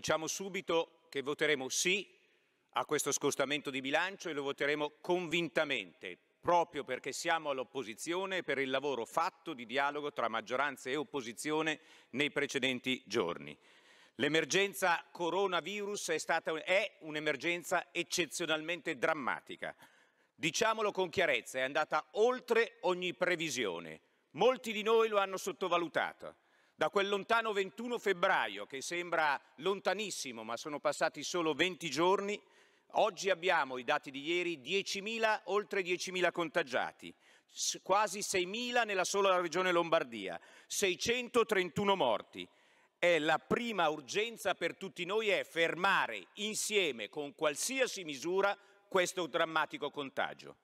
Diciamo subito che voteremo sì a questo scostamento di bilancio e lo voteremo convintamente, proprio perché siamo all'opposizione e per il lavoro fatto di dialogo tra maggioranza e opposizione nei precedenti giorni. L'emergenza coronavirus è, stata, è un'emergenza eccezionalmente drammatica. Diciamolo con chiarezza, è andata oltre ogni previsione. Molti di noi lo hanno sottovalutato. Da quel lontano 21 febbraio, che sembra lontanissimo, ma sono passati solo 20 giorni, oggi abbiamo i dati di ieri 10.000, oltre 10.000 contagiati, quasi 6.000 nella sola regione Lombardia, 631 morti. E la prima urgenza per tutti noi è fermare insieme, con qualsiasi misura, questo drammatico contagio.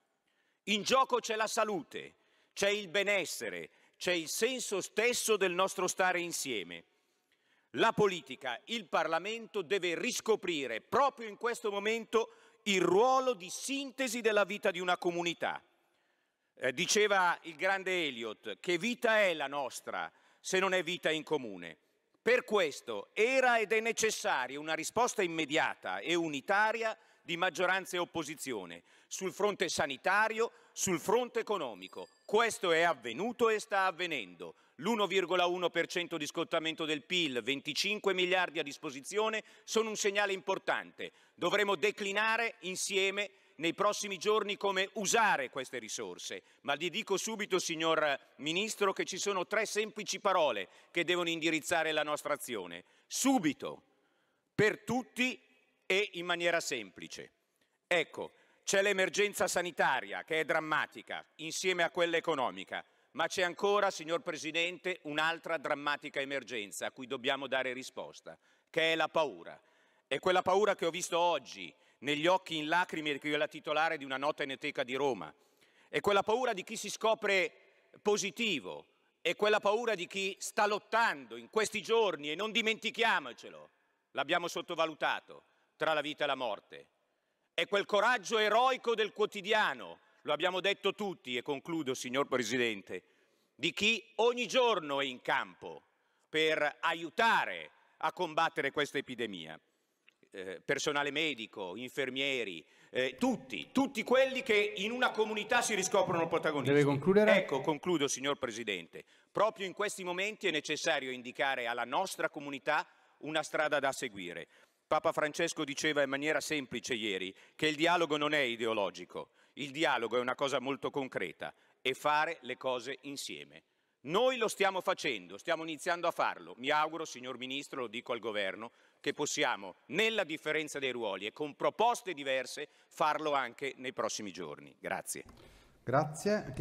In gioco c'è la salute, c'è il benessere, c'è il senso stesso del nostro stare insieme. La politica, il Parlamento deve riscoprire proprio in questo momento il ruolo di sintesi della vita di una comunità. Eh, diceva il grande Eliot, che vita è la nostra se non è vita in comune? Per questo era ed è necessaria una risposta immediata e unitaria di maggioranza e opposizione sul fronte sanitario, sul fronte economico, questo è avvenuto e sta avvenendo. L'1,1% di scottamento del PIL, 25 miliardi a disposizione, sono un segnale importante. Dovremo declinare insieme nei prossimi giorni come usare queste risorse, ma gli dico subito, signor Ministro, che ci sono tre semplici parole che devono indirizzare la nostra azione. Subito, per tutti e in maniera semplice. Ecco, c'è l'emergenza sanitaria che è drammatica insieme a quella economica, ma c'è ancora, signor Presidente, un'altra drammatica emergenza a cui dobbiamo dare risposta, che è la paura. E quella paura che ho visto oggi negli occhi in lacrime che io la titolare di una nota eneteca di Roma. È quella paura di chi si scopre positivo, è quella paura di chi sta lottando in questi giorni e non dimentichiamocelo, l'abbiamo sottovalutato, tra la vita e la morte. È quel coraggio eroico del quotidiano, lo abbiamo detto tutti e concludo, signor Presidente, di chi ogni giorno è in campo per aiutare a combattere questa epidemia. Eh, personale medico, infermieri, eh, tutti, tutti quelli che in una comunità si riscoprono protagonisti. Deve concludere? Ecco, concludo, signor Presidente. Proprio in questi momenti è necessario indicare alla nostra comunità una strada da seguire. Papa Francesco diceva in maniera semplice ieri che il dialogo non è ideologico, il dialogo è una cosa molto concreta e fare le cose insieme. Noi lo stiamo facendo, stiamo iniziando a farlo. Mi auguro, signor Ministro, lo dico al Governo, che possiamo, nella differenza dei ruoli e con proposte diverse, farlo anche nei prossimi giorni. Grazie. Grazie.